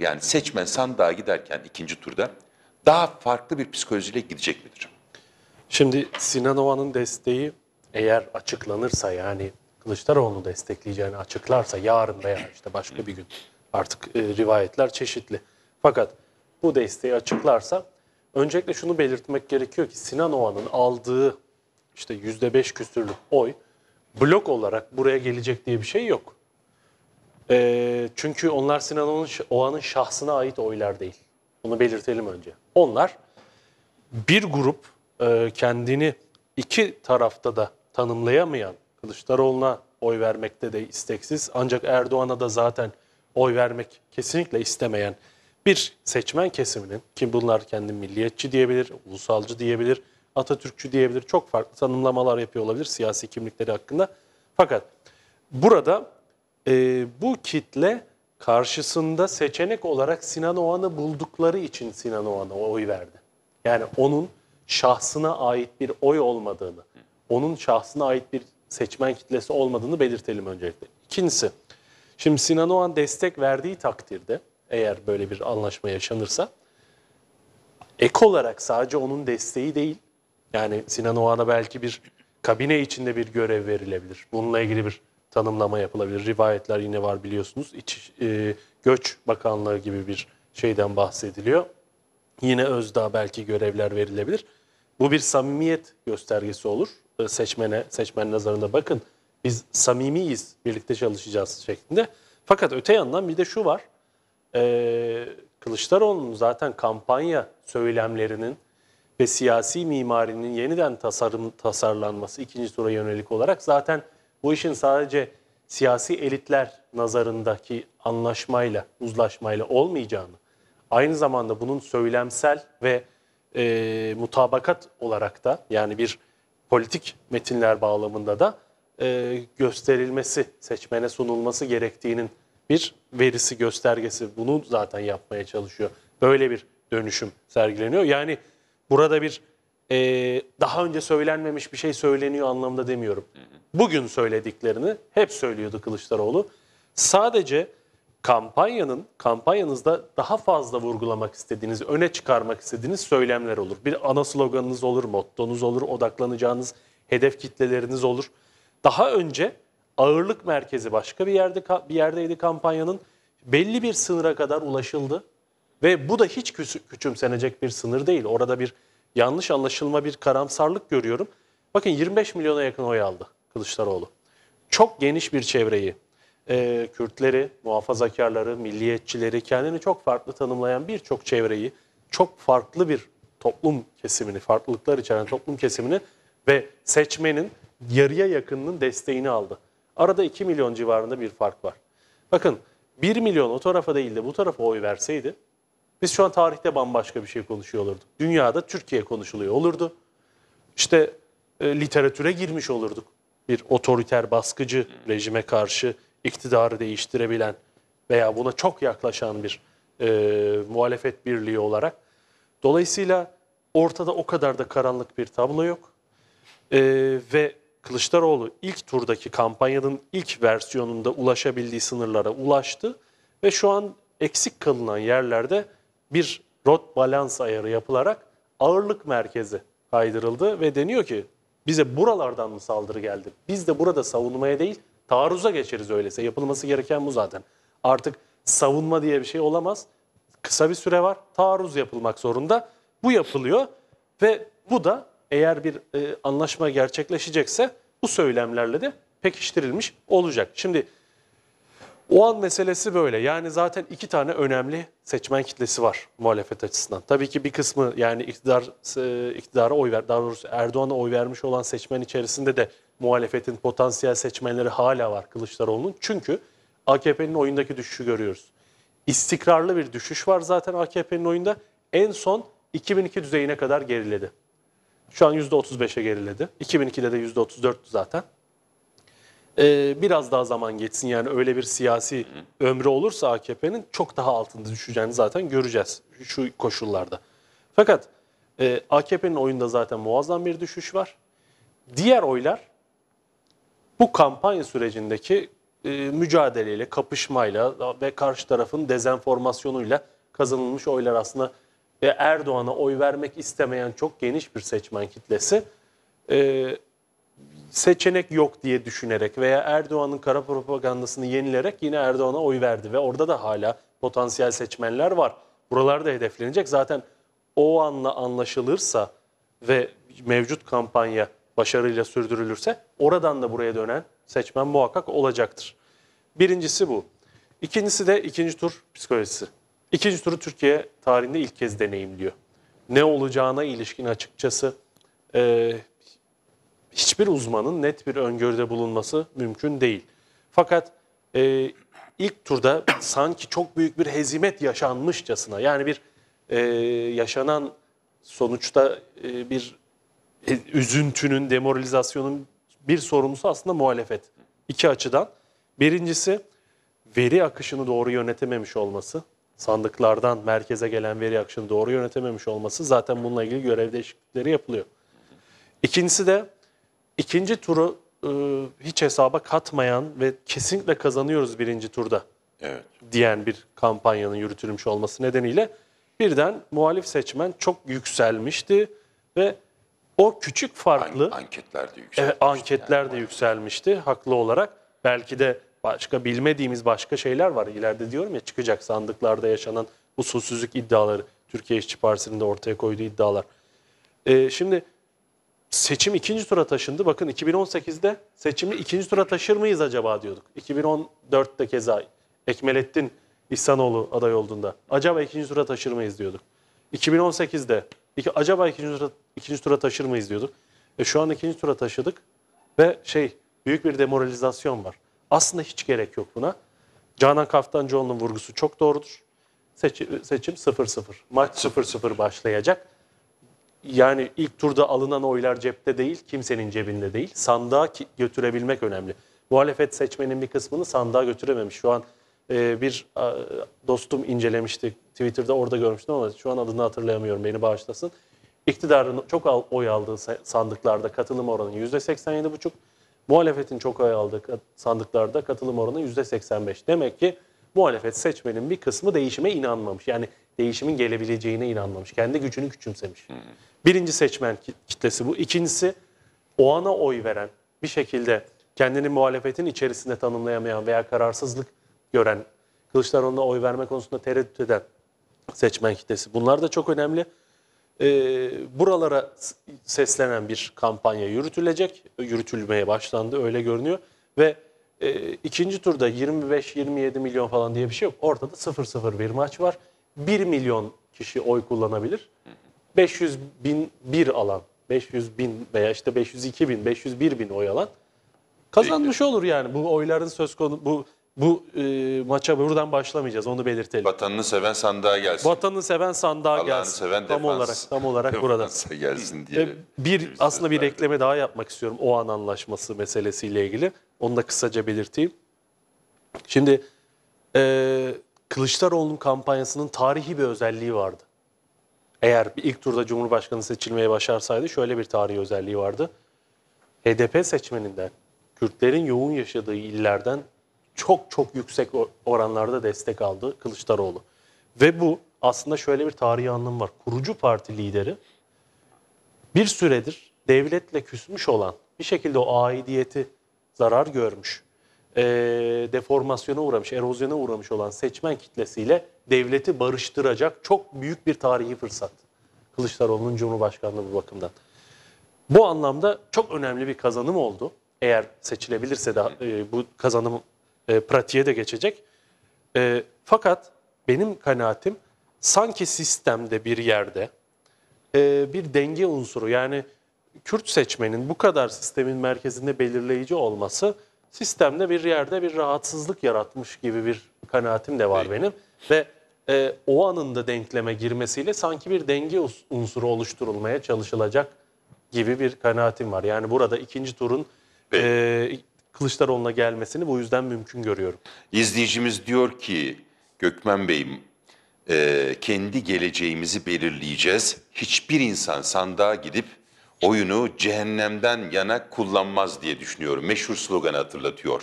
Yani seçmen sandığa giderken ikinci turda daha farklı bir psikolojiyle gidecek midir? Şimdi Sinan Oğan'ın desteği eğer açıklanırsa yani Kılıçdaroğlu'nu destekleyeceğini açıklarsa yarın veya işte başka bir gün artık e, rivayetler çeşitli. Fakat bu desteği açıklarsa öncelikle şunu belirtmek gerekiyor ki Sinan Oğan'ın aldığı işte %5 küsürlük oy blok olarak buraya gelecek diye bir şey yok. E, çünkü onlar Sinan Oğan'ın şahsına ait oylar değil. Bunu belirtelim önce. Onlar bir grup e, kendini iki tarafta da tanımlayamayan Kılıçdaroğlu'na oy vermekte de isteksiz ancak Erdoğan'a da zaten oy vermek kesinlikle istemeyen bir seçmen kesiminin ki bunlar kendi milliyetçi diyebilir, ulusalcı diyebilir, Atatürkçü diyebilir. Çok farklı tanımlamalar yapıyor olabilir siyasi kimlikleri hakkında. Fakat burada e, bu kitle karşısında seçenek olarak Sinan Oğan'ı buldukları için Sinan Oğan'a oy verdi. Yani onun şahsına ait bir oy olmadığını, onun şahsına ait bir seçmen kitlesi olmadığını belirtelim öncelikle. İkincisi, şimdi Sinan Oğan destek verdiği takdirde eğer böyle bir anlaşma yaşanırsa ek olarak sadece onun desteği değil, yani Sinan Oğan'a belki bir kabine içinde bir görev verilebilir. Bununla ilgili bir tanımlama yapılabilir. Rivayetler yine var biliyorsunuz. İç, e, Göç Bakanlığı gibi bir şeyden bahsediliyor. Yine Özdağ belki görevler verilebilir. Bu bir samimiyet göstergesi olur. E, seçmene, seçmen nazarında bakın biz samimiyiz, birlikte çalışacağız şeklinde. Fakat öte yandan bir de şu var. Ee, Kılıçdaroğlu'nun zaten kampanya söylemlerinin ve siyasi mimarinin yeniden tasarım tasarlanması ikinci tura yönelik olarak zaten bu işin sadece siyasi elitler nazarındaki anlaşmayla, uzlaşmayla olmayacağını, aynı zamanda bunun söylemsel ve e, mutabakat olarak da yani bir politik metinler bağlamında da e, gösterilmesi, seçmene sunulması gerektiğinin bir verisi, göstergesi. Bunu zaten yapmaya çalışıyor. Böyle bir dönüşüm sergileniyor. Yani burada bir e, daha önce söylenmemiş bir şey söyleniyor anlamında demiyorum bugün söylediklerini hep söylüyordu Kılıçdaroğlu. Sadece kampanyanın, kampanyanızda daha fazla vurgulamak istediğiniz, öne çıkarmak istediğiniz söylemler olur. Bir ana sloganınız olur, mottonuz olur, odaklanacağınız hedef kitleleriniz olur. Daha önce ağırlık merkezi başka bir yerde bir yerdeydi kampanyanın. Belli bir sınıra kadar ulaşıldı ve bu da hiç küçümsenecek bir sınır değil. Orada bir yanlış anlaşılma, bir karamsarlık görüyorum. Bakın 25 milyona yakın oy aldı. Kılıçdaroğlu. Çok geniş bir çevreyi, e, Kürtleri, muhafazakarları, milliyetçileri, kendini çok farklı tanımlayan birçok çevreyi, çok farklı bir toplum kesimini, farklılıklar içeren toplum kesimini ve seçmenin yarıya yakınının desteğini aldı. Arada 2 milyon civarında bir fark var. Bakın 1 milyon o tarafa değil de bu tarafa oy verseydi biz şu an tarihte bambaşka bir şey konuşuyor olurduk. Dünyada Türkiye konuşuluyor olurdu. İşte e, literatüre girmiş olurduk bir otoriter baskıcı rejime karşı iktidarı değiştirebilen veya buna çok yaklaşan bir e, muhalefet birliği olarak. Dolayısıyla ortada o kadar da karanlık bir tablo yok. E, ve Kılıçdaroğlu ilk turdaki kampanyanın ilk versiyonunda ulaşabildiği sınırlara ulaştı ve şu an eksik kalınan yerlerde bir rot balans ayarı yapılarak ağırlık merkezi kaydırıldı ve deniyor ki bize buralardan mı saldırı geldi? Biz de burada savunmaya değil taarruza geçeriz öyleyse. Yapılması gereken bu zaten. Artık savunma diye bir şey olamaz. Kısa bir süre var. Taarruz yapılmak zorunda. Bu yapılıyor ve bu da eğer bir e, anlaşma gerçekleşecekse bu söylemlerle de pekiştirilmiş olacak. Şimdi o an meselesi böyle. Yani zaten iki tane önemli seçmen kitlesi var muhalefet açısından. Tabii ki bir kısmı yani iktidar e, iktidara oy ver, daha doğrusu Erdoğan'a oy vermiş olan seçmen içerisinde de muhalefetin potansiyel seçmenleri hala var Kılıçdaroğlu'nun. Çünkü AKP'nin oyundaki düşüşü görüyoruz. İstikrarlı bir düşüş var zaten AKP'nin oyunda. En son 2002 düzeyine kadar geriledi. Şu an %35'e geriledi. 2002'de de %34'tü zaten e, biraz daha zaman geçsin yani öyle bir siyasi ömrü olursa AKP'nin çok daha altında düşeceğini zaten göreceğiz şu koşullarda. Fakat e, AKP'nin oyunda zaten muazzam bir düşüş var. Diğer oylar bu kampanya sürecindeki e, mücadeleyle, kapışmayla ve karşı tarafın dezenformasyonuyla kazanılmış oylar aslında e, Erdoğan'a oy vermek istemeyen çok geniş bir seçmen kitlesi. E, seçenek yok diye düşünerek veya Erdoğan'ın kara propagandasını yenilerek yine Erdoğan'a oy verdi ve orada da hala potansiyel seçmenler var. buralarda hedeflenecek. Zaten o anla anlaşılırsa ve mevcut kampanya başarıyla sürdürülürse oradan da buraya dönen seçmen muhakkak olacaktır. Birincisi bu. İkincisi de ikinci tur psikolojisi. İkinci turu Türkiye tarihinde ilk kez deneyimliyor. Ne olacağına ilişkin açıkçası e, hiçbir uzmanın net bir öngörüde bulunması mümkün değil. Fakat e, ilk turda sanki çok büyük bir hezimet yaşanmışçasına yani bir e, yaşanan sonuçta e, bir e, üzüntünün, demoralizasyonun bir sorumlusu aslında muhalefet. İki açıdan. Birincisi veri akışını doğru yönetememiş olması. Sandıklardan merkeze gelen veri akışını doğru yönetememiş olması. Zaten bununla ilgili görev değişiklikleri yapılıyor. İkincisi de İkinci turu e, hiç hesaba katmayan ve kesinlikle kazanıyoruz birinci turda evet. diyen bir kampanyanın yürütülmüş olması nedeniyle birden muhalif seçmen çok yükselmişti ve o küçük farklı An anketlerde yükselmişti. Evet, anketlerde yani. yükselmişti haklı olarak. Belki de başka bilmediğimiz başka şeyler var. ileride diyorum ya çıkacak sandıklarda yaşanan usulsüzlük iddiaları, Türkiye İşçi Partisi'nin de ortaya koyduğu iddialar. Ee, şimdi Seçim ikinci tura taşındı. Bakın 2018'de seçimi ikinci tura taşır mıyız acaba diyorduk. 2014'te keza Ekmelettin İhsanoğlu aday olduğunda. Acaba ikinci tura taşır mıyız diyorduk. 2018'de iki, acaba ikinci tura, ikinci tura taşır mıyız diyorduk. E şu an ikinci tura taşıdık ve şey büyük bir demoralizasyon var. Aslında hiç gerek yok buna. Canan Kaftancıoğlu'nun vurgusu çok doğrudur. Seçim, seçim 0-0. Maç 0-0 başlayacak yani ilk turda alınan oylar cepte değil, kimsenin cebinde değil. Sandığa götürebilmek önemli. Muhalefet seçmenin bir kısmını sandığa götürememiş. Şu an e, bir e, dostum incelemişti Twitter'da orada görmüştüm ama şu an adını hatırlayamıyorum beni bağışlasın. İktidarın çok al, oy aldığı sandıklarda katılım oranı %87,5. Muhalefetin çok oy aldığı sandıklarda katılım oranı %85. Demek ki muhalefet seçmenin bir kısmı değişime inanmamış. Yani değişimin gelebileceğine inanmamış. Kendi gücünü küçümsemiş. Hmm. Birinci seçmen kitlesi bu. İkincisi o ana oy veren bir şekilde kendini muhalefetin içerisinde tanımlayamayan veya kararsızlık gören, Kılıçdaroğlu'na oy verme konusunda tereddüt eden seçmen kitlesi. Bunlar da çok önemli. E, buralara seslenen bir kampanya yürütülecek, yürütülmeye başlandı öyle görünüyor. Ve e, ikinci turda 25-27 milyon falan diye bir şey yok. Ortada 0-0 bir maç var. 1 milyon kişi oy kullanabilir. 500 bin bir alan, 500 bin veya işte 502 bin, 501 bin oy alan kazanmış olur yani. Bu oyların söz konu bu bu e, maça buradan başlamayacağız onu belirtelim. Vatanını seven sandığa gelsin. Vatanını seven sandığa Allah'ını gelsin. seven tam defans. olarak tam olarak burada. gelsin diye. E, bir aslında bir verdi. ekleme daha yapmak istiyorum o an anlaşması meselesiyle ilgili. Onu da kısaca belirteyim. Şimdi e, Kılıçdaroğlu'nun kampanyasının tarihi bir özelliği vardı eğer ilk turda Cumhurbaşkanı seçilmeye başarsaydı şöyle bir tarihi özelliği vardı. HDP seçmeninden, Kürtlerin yoğun yaşadığı illerden çok çok yüksek oranlarda destek aldı Kılıçdaroğlu. Ve bu aslında şöyle bir tarihi anlamı var. Kurucu parti lideri bir süredir devletle küsmüş olan, bir şekilde o aidiyeti zarar görmüş, e, deformasyona uğramış, erozyona uğramış olan seçmen kitlesiyle devleti barıştıracak çok büyük bir tarihi fırsat. Kılıçdaroğlu'nun Cumhurbaşkanlığı bu bakımdan. Bu anlamda çok önemli bir kazanım oldu. Eğer seçilebilirse de bu kazanım e, pratiğe de geçecek. E, fakat benim kanaatim sanki sistemde bir yerde e, bir denge unsuru yani Kürt seçmenin bu kadar sistemin merkezinde belirleyici olması sistemde bir yerde bir rahatsızlık yaratmış gibi bir kanaatim de var benim. Ve e, o anında denkleme girmesiyle sanki bir denge unsuru oluşturulmaya çalışılacak gibi bir kanaatim var. Yani burada ikinci turun e, Kılıçdaroğlu'na gelmesini bu yüzden mümkün görüyorum. İzleyicimiz diyor ki Gökmen Bey'im e, kendi geleceğimizi belirleyeceğiz. Hiçbir insan sandığa gidip oyunu cehennemden yana kullanmaz diye düşünüyorum. Meşhur sloganı hatırlatıyor.